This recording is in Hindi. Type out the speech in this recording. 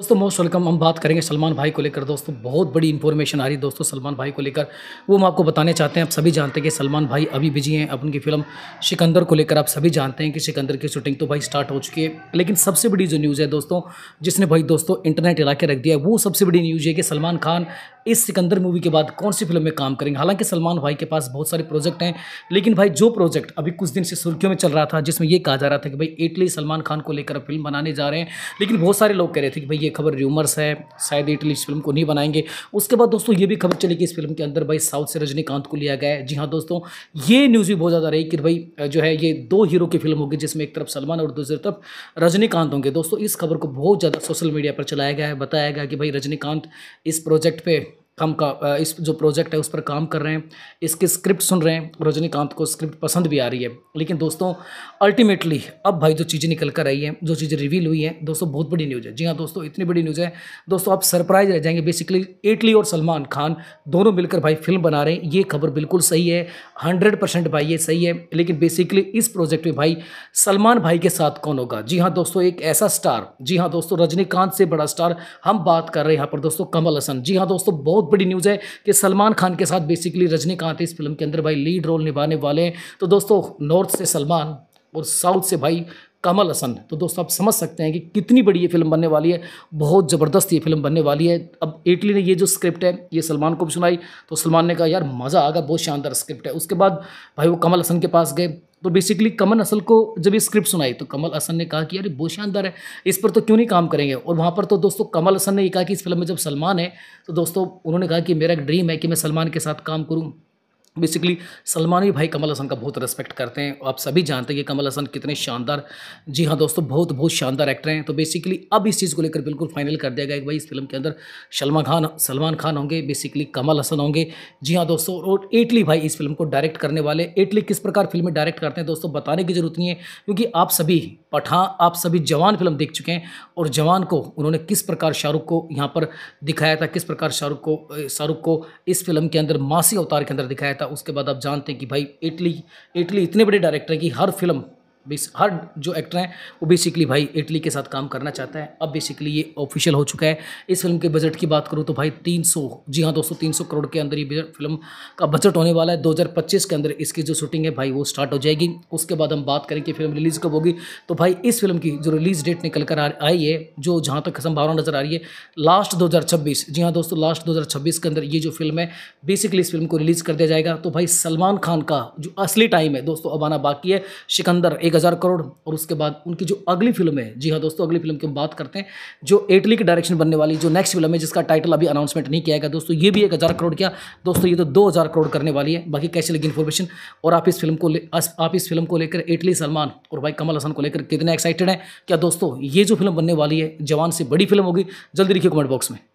दोस्तों मोस्ट वेलकम हम बात करेंगे सलमान भाई को लेकर दोस्तों बहुत बड़ी इन्फॉर्मेशन आ रही है दोस्तों सलमान भाई को लेकर वो हम आपको बताने चाहते हैं आप सभी जानते हैं कि सलमान भाई अभी बिजी हैं अब उनकी फिल्म सिकंदर को लेकर आप सभी जानते हैं कि सिकंदर की शूटिंग तो भाई स्टार्ट हो चुकी है लेकिन सबसे बड़ी जो न्यूज़ है दोस्तों जिसने भाई दोस्तों इंटरनेट इलाके रख दिया है वो सबसे बड़ी न्यूज़ है कि सलमान खान इस सिकंदर मूवी के बाद कौन सी फिल्म में काम करेंगे हालांकि सलमान भाई के पास बहुत सारे प्रोजेक्ट हैं लेकिन भाई जो प्रोजेक्ट अभी कुछ दिन से सुर्खियों में चल रहा था जिसमें यह कहा जा रहा था कि भाई इटली सलमान खान को लेकर फिल्म बनाने जा रहे हैं लेकिन बहुत सारे लोग कह रहे थे कि भाई ये खबर र्यूमर्स है शायद इटली इस फिल्म को नहीं बनाएंगे उसके बाद दोस्तों ये भी खबर चली कि इस फिल्म के अंदर भाई साउथ से रजनीकांत को लिया गया है जी हाँ दोस्तों ये न्यूज़ भी बहुत ज़्यादा रही कि भाई जो है ये दो हीरो की फिल्म होगी जिसमें एक तरफ सलमान और दूसरी तरफ रजनीकांत होंगे दोस्तों इस खबर को बहुत ज़्यादा सोशल मीडिया पर चलाया गया है बताया गया कि भाई रजनीकांत इस प्रोजेक्ट पर हम का इस जो प्रोजेक्ट है उस पर काम कर रहे हैं इसकी स्क्रिप्ट सुन रहे हैं रजनीकांत को स्क्रिप्ट पसंद भी आ रही है लेकिन दोस्तों अल्टीमेटली अब भाई जो चीज़ें निकल कर आई हैं जो चीज़ें रिवील हुई हैं दोस्तों बहुत बड़ी न्यूज़ है जी हाँ दोस्तों इतनी बड़ी न्यूज़ है दोस्तों आप सरप्राइज रह जाएंगे बेसिकली इटली और सलमान खान दोनों मिलकर भाई फिल्म बना रहे हैं ये खबर बिल्कुल सही है हंड्रेड परसेंट भाई ये सही है लेकिन बेसिकली इस प्रोजेक्ट में भाई सलमान भाई के साथ कौन होगा जी हाँ दोस्तों एक ऐसा स्टार जी हाँ दोस्तों रजनीकांत से बड़ा स्टार हम बात कर रहे हैं यहाँ पर दोस्तों कमल हसन जी हाँ दोस्तों बहुत बड़ी न्यूज़ है कि सलमान खान के साथ बेसिकली रजनीकांत इस फिल्म के अंदर भाई लीड रोल निभाने वाले हैं तो दोस्तों नॉर्थ से सलमान और साउथ से भाई कमल हसन तो दोस्तों आप समझ सकते हैं कि कितनी बड़ी ये फिल्म बनने वाली है बहुत ज़बरदस्त ये फिल्म बनने वाली है अब एटली ने ये जो स्क्रिप्ट है ये सलमान को भी सुनाई तो सलमान ने कहा यार मज़ा आ गया बहुत शानदार स्क्रिप्ट है उसके बाद भाई वो कमल हसन के पास गए तो बेसिकली कमल असल को जब ये स्क्रिप्ट सुनाई तो कमल असन ने कहा कि अरे बहुत शानदार है इस पर तो क्यों नहीं काम करेंगे और वहाँ पर तो दोस्तों कमल असन ने ये कहा कि इस फिल्म में जब सलमान है तो दोस्तों उन्होंने कहा कि मेरा एक ड्रीम है कि मैं सलमान के साथ काम करूँ बेसिकली सलमान भी भाई कमल हसन का बहुत रेस्पेक्ट करते हैं आप सभी जानते हैं कि कमल हसन कितने शानदार जी हाँ दोस्तों बहुत बहुत शानदार एक्टर हैं तो बेसिकली अब इस चीज़ को लेकर बिल्कुल फाइनल कर दिया गया कि भाई इस फिल्म के अंदर सलमान खान सलमान खान होंगे बेसिकली कमल हसन होंगे जी हाँ दोस्तों और एटली भाई इस फिल्म को डायरेक्ट करने वाले एटली किस प्रकार फिल्में डायरेक्ट करते हैं दोस्तों बताने की ज़रूरत नहीं है क्योंकि आप सभी पठान आप सभी जवान फिल्म देख चुके हैं और जवान को उन्होंने किस प्रकार शाहरुख को यहाँ पर दिखाया था किस प्रकार शाहरुख को शाहरुख को इस फिल्म के अंदर मासी अवतार के अंदर दिखाया था उसके बाद आप जानते हैं कि भाई इटली इटली इतने बड़े डायरेक्टर की हर फिल्म बेस हर जो एक्टर हैं वो बेसिकली भाई इटली के साथ काम करना चाहता है अब बेसिकली ये ऑफिशियल हो चुका है इस फिल्म के बजट की बात करूँ तो भाई 300 जी हाँ दोस्तों 300 करोड़ के अंदर ये फिल्म का बजट होने वाला है 2025 के अंदर इसकी जो शूटिंग है भाई वो स्टार्ट हो जाएगी उसके बाद हम बात करें कि फिल्म रिलीज़ कब होगी तो भाई इस फिल्म की जो रिलीज़ डेट निकल कर आई है जो जहाँ तक संभावना नज़र आ रही है लास्ट दो जी हाँ दोस्तों लास्ट दो के अंदर ये जो फिल्म है बेसिकली इस फिल्म को रिलीज़ कर दिया जाएगा तो भाई सलमान खान का जो असली टाइम है दोस्तों अब आना बाकी है सिकंदर एक हज़ार करोड़ और उसके बाद उनकी जो अगली फिल्म है जी हाँ दोस्तों अगली फिल्म की हम बात करते हैं जो एटली की डायरेक्शन बनने वाली जो नेक्स्ट फिल्म है जिसका टाइटल अभी अनाउंसमेंट नहीं किया गया दोस्तों ये भी एक हज़ार करोड़ क्या दोस्तों ये तो दो हज़ार करोड़ करने वाली है बाकी कैसे लगी इन्फॉर्मेशन और आप इस फिल्म को ले आप इस फिल्म को लेकर एटली सलमान और भाई कमल हसन को लेकर कितने एक्साइटेड हैं क्या दोस्तों ये जो फिल्म बनने वाली है जवान से बड़ी फिल्म होगी जल्दी लिखिए कमेंट बॉक्स में